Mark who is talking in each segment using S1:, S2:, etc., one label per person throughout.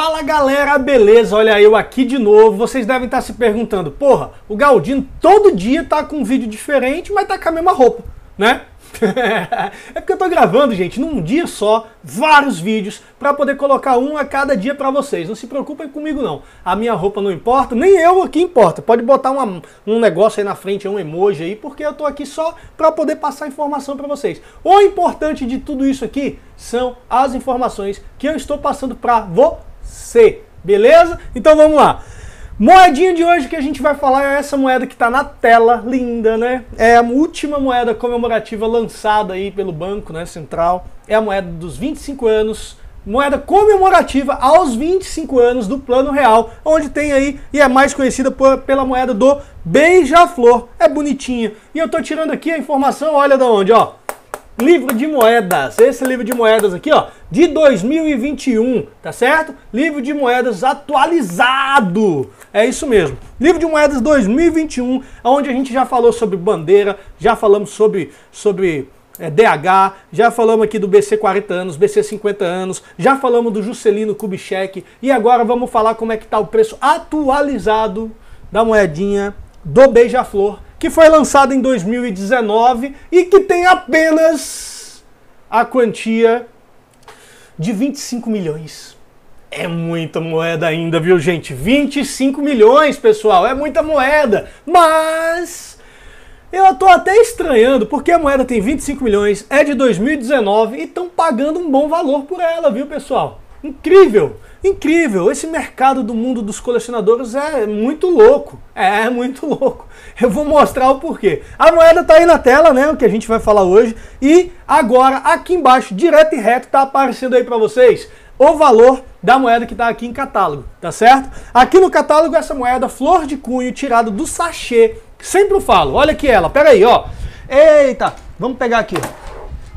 S1: Fala galera, beleza? Olha eu aqui de novo. Vocês devem estar se perguntando: porra, o Galdino todo dia tá com um vídeo diferente, mas tá com a mesma roupa, né? é porque eu tô gravando, gente, num dia só, vários vídeos para poder colocar um a cada dia para vocês. Não se preocupem comigo não. A minha roupa não importa, nem eu aqui importa. Pode botar uma, um negócio aí na frente, um emoji aí, porque eu tô aqui só para poder passar informação para vocês. O importante de tudo isso aqui são as informações que eu estou passando para vocês C, beleza? Então vamos lá. Moedinha de hoje que a gente vai falar é essa moeda que está na tela, linda, né? É a última moeda comemorativa lançada aí pelo Banco né, Central. É a moeda dos 25 anos, moeda comemorativa aos 25 anos do Plano Real, onde tem aí e é mais conhecida por, pela moeda do beija-flor. É bonitinha. E eu tô tirando aqui a informação, olha da onde, ó livro de moedas. Esse livro de moedas aqui, ó, de 2021, tá certo? Livro de moedas atualizado. É isso mesmo. Livro de moedas 2021, onde a gente já falou sobre bandeira, já falamos sobre sobre é, DH, já falamos aqui do BC 40 anos, BC 50 anos, já falamos do Juscelino Kubitschek e agora vamos falar como é que tá o preço atualizado da moedinha do Beija-Flor que foi lançado em 2019 e que tem apenas a quantia de 25 milhões. É muita moeda ainda, viu, gente? 25 milhões, pessoal, é muita moeda. Mas eu tô até estranhando, porque a moeda tem 25 milhões, é de 2019 e estão pagando um bom valor por ela, viu, pessoal? Incrível! Incrível! Esse mercado do mundo dos colecionadores é muito louco. É, é muito louco. Eu vou mostrar o porquê. A moeda tá aí na tela, né? O que a gente vai falar hoje. E agora, aqui embaixo, direto e reto, tá aparecendo aí para vocês o valor da moeda que está aqui em catálogo, tá certo? Aqui no catálogo, essa moeda flor de cunho tirada do sachê. Sempre eu falo, olha aqui ela, pera aí, ó. Eita, vamos pegar aqui, ó.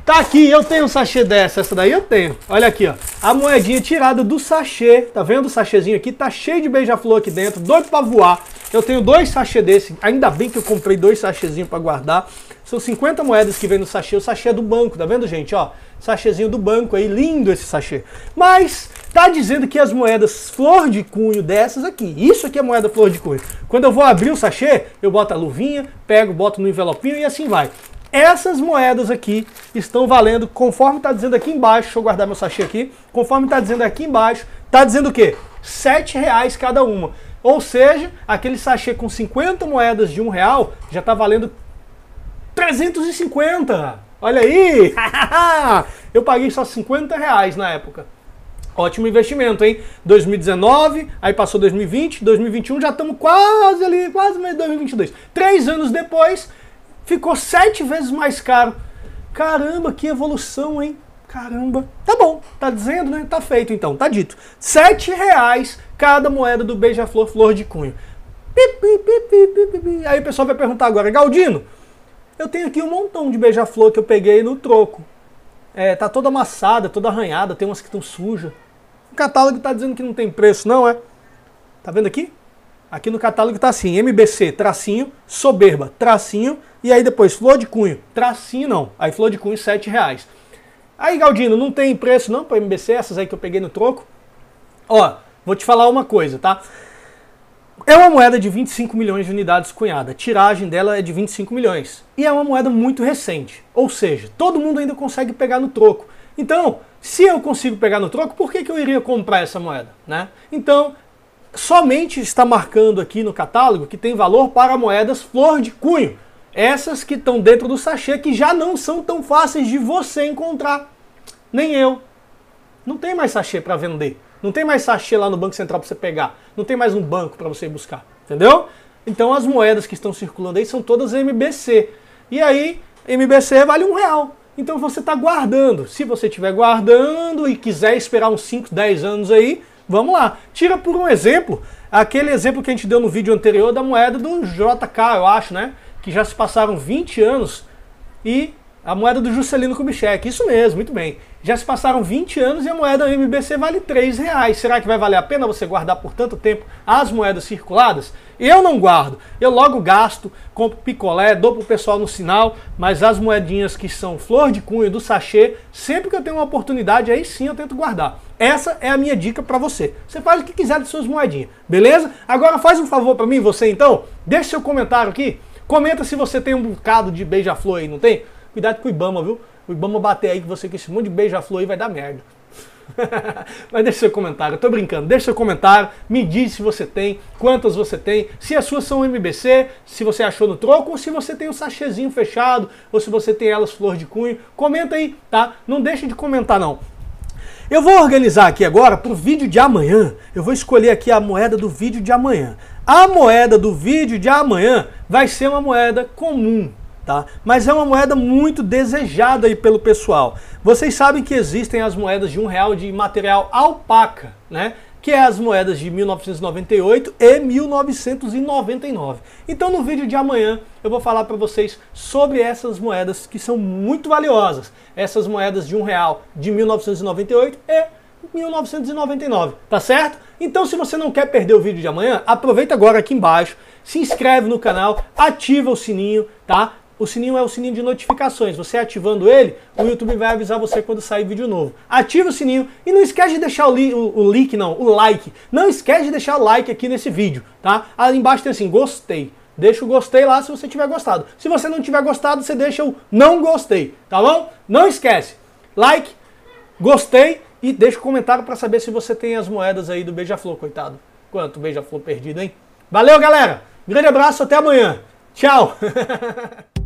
S1: Tá aqui, eu tenho um sachê dessa, essa daí eu tenho. Olha aqui, ó. A moedinha tirada do sachê, tá vendo o sachêzinho aqui? Tá cheio de beija-flor aqui dentro, doido pra voar. Eu tenho dois sachês desse, ainda bem que eu comprei dois sachêzinhos pra guardar. São 50 moedas que vem no sachê, o sachê é do banco, tá vendo, gente? Ó, sachêzinho do banco aí, lindo esse sachê. Mas tá dizendo que as moedas flor de cunho dessas aqui, isso aqui é moeda flor de cunho. Quando eu vou abrir o sachê, eu boto a luvinha, pego, boto no envelopinho e assim vai. Essas moedas aqui estão valendo, conforme está dizendo aqui embaixo, deixa eu guardar meu sachê aqui, conforme está dizendo aqui embaixo, está dizendo o quê? R$ reais cada uma. Ou seja, aquele sachê com 50 moedas de um real já está valendo 350. Olha aí! eu paguei só 50 reais na época. Ótimo investimento, hein? 2019, aí passou 2020, 2021, já estamos quase ali, quase meio 2022. Três anos depois, ficou sete vezes mais caro. Caramba, que evolução, hein? Caramba. Tá bom, tá dizendo, né? Tá feito então, tá dito. Sete reais cada moeda do beija-flor flor de cunho. Aí o pessoal vai perguntar agora, Galdino, eu tenho aqui um montão de beija-flor que eu peguei no troco. É, tá toda amassada, toda arranhada, tem umas que estão sujas. O catálogo tá dizendo que não tem preço, não é? Tá vendo aqui? Aqui no catálogo está assim, MBC, tracinho, soberba, tracinho, e aí depois flor de cunho, tracinho não, aí flor de cunho, sete reais. Aí, Galdino, não tem preço não para MBC, essas aí que eu peguei no troco? Ó, vou te falar uma coisa, tá? É uma moeda de 25 milhões de unidades cunhada, a tiragem dela é de 25 milhões. E é uma moeda muito recente, ou seja, todo mundo ainda consegue pegar no troco. Então, se eu consigo pegar no troco, por que, que eu iria comprar essa moeda? Né? Então, somente está marcando aqui no catálogo que tem valor para moedas flor de cunho. Essas que estão dentro do sachê que já não são tão fáceis de você encontrar. Nem eu. Não tem mais sachê para vender. Não tem mais sachê lá no Banco Central para você pegar. Não tem mais um banco para você buscar. Entendeu? Então as moedas que estão circulando aí são todas MBC. E aí, MBC vale um real. Então você está guardando. Se você estiver guardando e quiser esperar uns 5, 10 anos aí, Vamos lá. Tira por um exemplo, aquele exemplo que a gente deu no vídeo anterior da moeda do JK, eu acho, né? Que já se passaram 20 anos e a moeda do Juscelino Kubitschek, isso mesmo, muito bem. Já se passaram 20 anos e a moeda MBC vale 3 reais. Será que vai valer a pena você guardar por tanto tempo as moedas circuladas? Eu não guardo. Eu logo gasto, compro picolé, dou pro pessoal no sinal, mas as moedinhas que são flor de cunho do sachê, sempre que eu tenho uma oportunidade, aí sim eu tento guardar. Essa é a minha dica para você. Você faz o que quiser de suas moedinhas, beleza? Agora faz um favor para mim, você então, deixa seu comentário aqui. Comenta se você tem um bocado de beija-flor aí, não tem? Cuidado com o Ibama, viu? O Ibama bater aí que você com esse monte de beija-flor aí vai dar merda. Mas deixa seu comentário, eu tô brincando, deixa seu comentário, me diz se você tem, quantas você tem, se as suas são MBC, se você achou no troco, ou se você tem o um sachêzinho fechado, ou se você tem elas flor de cunho, comenta aí, tá? Não deixa de comentar não. Eu vou organizar aqui agora pro vídeo de amanhã, eu vou escolher aqui a moeda do vídeo de amanhã. A moeda do vídeo de amanhã vai ser uma moeda comum, tá? Mas é uma moeda muito desejada aí pelo pessoal. Vocês sabem que existem as moedas de um real de material alpaca, né? que é as moedas de 1998 e 1999. Então no vídeo de amanhã eu vou falar para vocês sobre essas moedas que são muito valiosas. Essas moedas de um real de 1998 e 1999, tá certo? Então se você não quer perder o vídeo de amanhã, aproveita agora aqui embaixo, se inscreve no canal, ativa o sininho, tá? O sininho é o sininho de notificações. Você ativando ele, o YouTube vai avisar você quando sair vídeo novo. Ativa o sininho e não esquece de deixar o, li, o, o link, não, o like. Não esquece de deixar o like aqui nesse vídeo, tá? Ali embaixo tem assim, gostei. Deixa o gostei lá se você tiver gostado. Se você não tiver gostado, você deixa o não gostei, tá bom? Não esquece. Like, gostei e deixa o um comentário para saber se você tem as moedas aí do Beija-Flor, coitado. Quanto Beija-Flor perdido, hein? Valeu, galera! Grande abraço, até amanhã. Tchau!